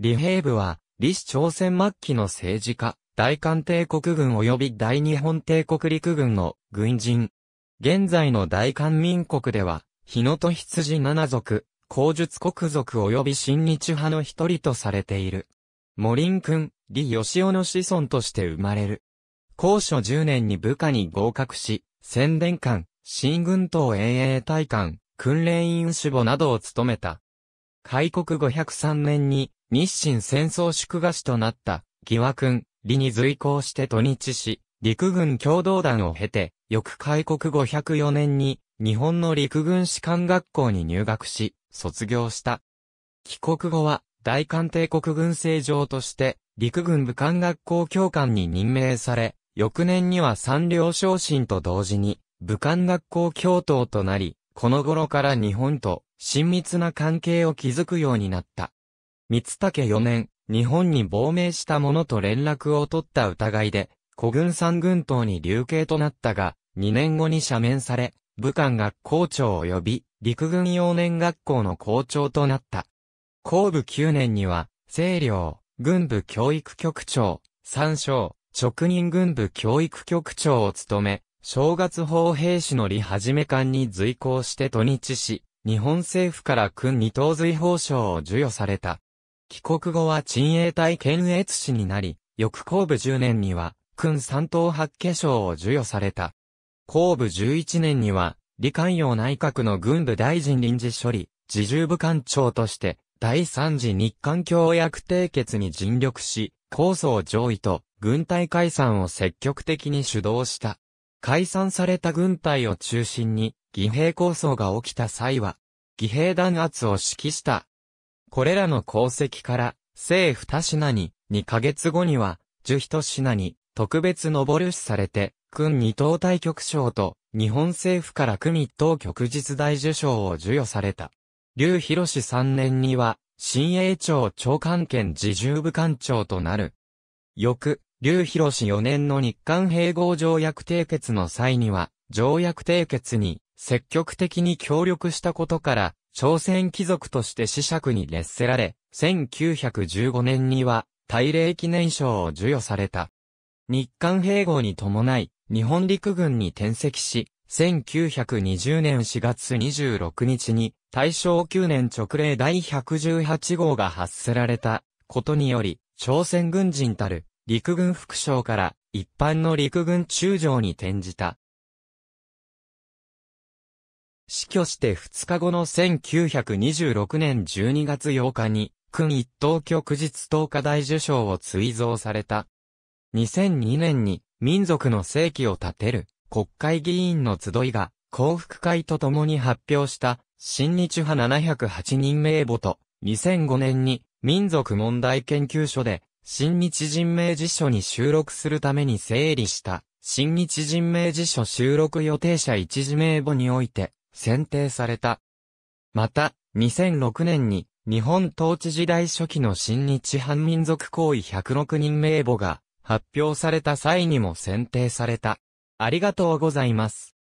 李平部は、李氏朝鮮末期の政治家、大韓帝国軍及び大日本帝国陸軍の軍人。現在の大韓民国では、日野と羊七族、皇術国族及び新日派の一人とされている。モリン君、李義雄の子孫として生まれる。高所10年に部下に合格し、宣伝官、新軍統衛衛隊官、訓練員守護などを務めた。開国503年に、日清戦争祝賀士となった義和君、李に随行して土日し、陸軍共同団を経て、翌開国504年に日本の陸軍士官学校に入学し、卒業した。帰国後は大韓帝国軍政上として陸軍武官学校教官に任命され、翌年には三両昇進と同時に武官学校教頭となり、この頃から日本と親密な関係を築くようになった。三竹4年、日本に亡命した者と連絡を取った疑いで、古軍三軍党に流刑となったが、2年後に赦免され、武漢学校長及び陸軍幼年学校の校長となった。後部9年には、清涼、軍部教育局長、三省、職人軍部教育局長を務め、正月法兵士の李はじめ官に随行して土日し、日本政府から軍二等随法賞を授与された。帰国後は陳衛隊検閲士になり、翌後部10年には、君三等八化賞を授与された。後部11年には、李官陽内閣の軍部大臣臨時処理、自重部官長として、第3次日韓協約締結に尽力し、構想上位と軍隊解散を積極的に主導した。解散された軍隊を中心に、義兵構想が起きた際は、義兵弾圧を指揮したこれらの功績から、聖二品に、二ヶ月後には、十一品に、特別登るしされて、君二等大局賞と、日本政府から組一等局実大受賞を授与された。劉博氏三年には、新栄庁長官兼自重部官長となる。翌、劉博氏四年の日韓併合条約締結の際には、条約締結に積極的に協力したことから、朝鮮貴族として子爵に列せられ、1915年には、大礼記念賞を授与された。日韓併合に伴い、日本陸軍に転籍し、1920年4月26日に、大正9年直令第118号が発せられたことにより、朝鮮軍人たる陸軍副将から一般の陸軍中将に転じた。死去して2日後の1926年12月8日に、君一等旭日等課大受賞を追贈された。2002年に、民族の世紀を立てる、国会議員の集いが、幸福会と共に発表した、新日派708人名簿と、2005年に、民族問題研究所で、新日人名辞書に収録するために整理した、新日人名辞書収録予定者一時名簿において、選定された。また、2006年に日本統治時代初期の新日反民族行為106人名簿が発表された際にも選定された。ありがとうございます。